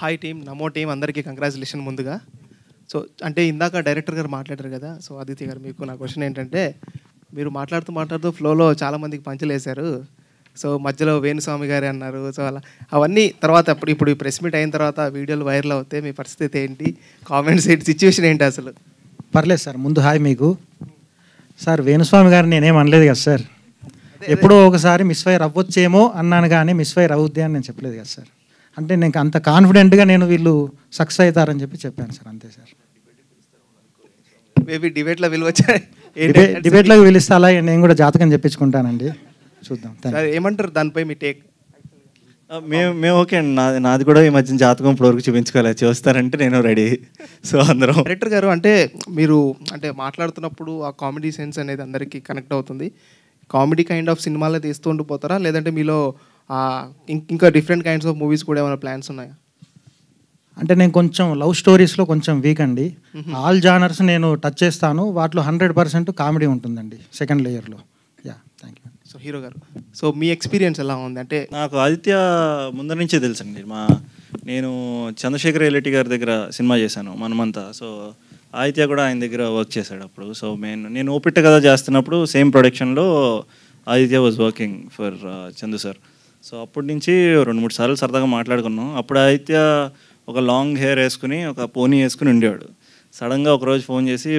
hi team Namo team అందరికీ congratulation ముందుగా so అంటే ఇందాక డైరెక్టర్ గారు మాట్లాడారు కదా సో ఆదిత్య గారు మీకు నా క్వశ్చన్ ఏంటంటే మీరు మాట్లాడుతూ మాట్లాడుతూ ఫ్లోలో చాలామందికి పంచలేశారు సో మధ్యలో వేణుస్వామి గారు అన్నారు సో అలా అవన్నీ తర్వాత అప్పుడు ఇప్పుడు ఈ ప్రెస్ మీట్ అయిన తర్వాత వీడియోలు వైరల్ అవుతాయి మీ పరిస్థితి ఏంటి కామెంట్స్ ఏంటి సిచ్యువేషన్ ఏంటి అసలు పర్లేదు సార్ ముందు హాయ్ మీకు సార్ వేణుస్వామి గారు నేనేం అనలేదు కదా సార్ ఎప్పుడో ఒకసారి ఫైర్ అవ్వచ్చేమో అన్నాను కానీ ఫైర్ అవుద్ది అని నేను చెప్పలేదు కదా సార్ అంటే నేను అంత కాన్ఫిడెంట్గా నేను వీళ్ళు సక్సెస్ అవుతారని చెప్పి చెప్పాను సార్ అంతే సార్ మేబీ డిబేట్లో విలువచ్చా డిబేట్లో పిలుస్తాలా నేను కూడా జాతకం చెప్పించుకుంటానండి చూద్దాం ఏమంటారు దానిపై మీ టేక్ మేము మేము ఓకే అండి నాది నాది కూడా ఈ మధ్యన జాతకం ఇప్పటివరకు చూపించుకోలేదు చూస్తారంటే నేను రెడీ సో అందరం డైరెక్టర్ గారు అంటే మీరు అంటే మాట్లాడుతున్నప్పుడు ఆ కామెడీ సెన్స్ అనేది అందరికీ కనెక్ట్ అవుతుంది కామెడీ కైండ్ ఆఫ్ సినిమాలు తీస్తూ ఉండిపోతారా లేదంటే మీలో ఇంకా డిఫరెంట్ కైండ్స్ ఆఫ్ మూవీస్ కూడా ఏమైనా ప్లాన్స్ ఉన్నాయా అంటే నేను కొంచెం లవ్ స్టోరీస్లో కొంచెం వీక్ అండి ఆల్ జానర్స్ నేను టచ్ చేస్తాను వాటిలో హండ్రెడ్ పర్సెంట్ కామెడీ ఉంటుందండి సెకండ్ లేయర్లో yeah thank you so hero గారు సో మీ ఎక్స్పీరియన్స్ ఎలా ఉంది అంటే నాకు ఆదిత్య ముందర నుంచే తెలుసండి మా నేను చంద్రశేఖర్ రెడ్డి గారి దగ్గర సినిమా చేశాను మనమంతా సో ఆదిత్య కూడా ఆయన దగ్గర వర్క్ చేశాడు అప్పుడు సో నేను నేను ఓపిట్ట కథ చేస్తున్నప్పుడు సేమ్ ప్రొడక్షన్లో Aditya was working for Chandu sir so అప్పటి నుంచి రెండు మూడు సార్లు సరదాగా మాట్లాడుకున్నాం అప్పుడు అయితే ఒక లాంగ్ హెయిర్ వేసుకుని ఒక పోనీ వేసుకుని ఉండేవాడు సడన్గా ఒకరోజు ఫోన్ చేసి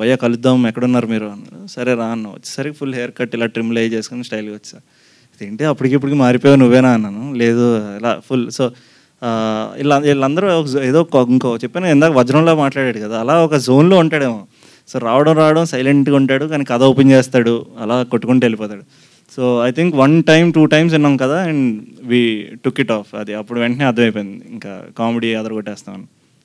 భయ కలుద్దాం ఎక్కడున్నారు మీరు అన్నారు సరే రా అన్న వచ్చేసరికి ఫుల్ హెయిర్ కట్ ఇలా ట్రిమ్లు లే చేసుకుని స్టైల్గా వచ్చా ఏంటి అప్పటికిప్పటికి మారిపోయావు నువ్వేనా అన్నాను లేదు ఇలా ఫుల్ సో ఇలా వీళ్ళందరూ ఏదో ఇంకో చెప్పాను ఇందాక వజ్రంలో మాట్లాడాడు కదా అలా ఒక జోన్లో ఉంటాడేమో సో రావడం రావడం సైలెంట్గా ఉంటాడు కానీ కథ ఓపెన్ చేస్తాడు అలా కొట్టుకుంటూ వెళ్ళిపోతాడు so I think one time two times విన్నాం కదా and we took it off అది అప్పుడు వెంటనే అర్థమైపోయింది ఇంకా కామెడీ అదరగొట్టేస్తామని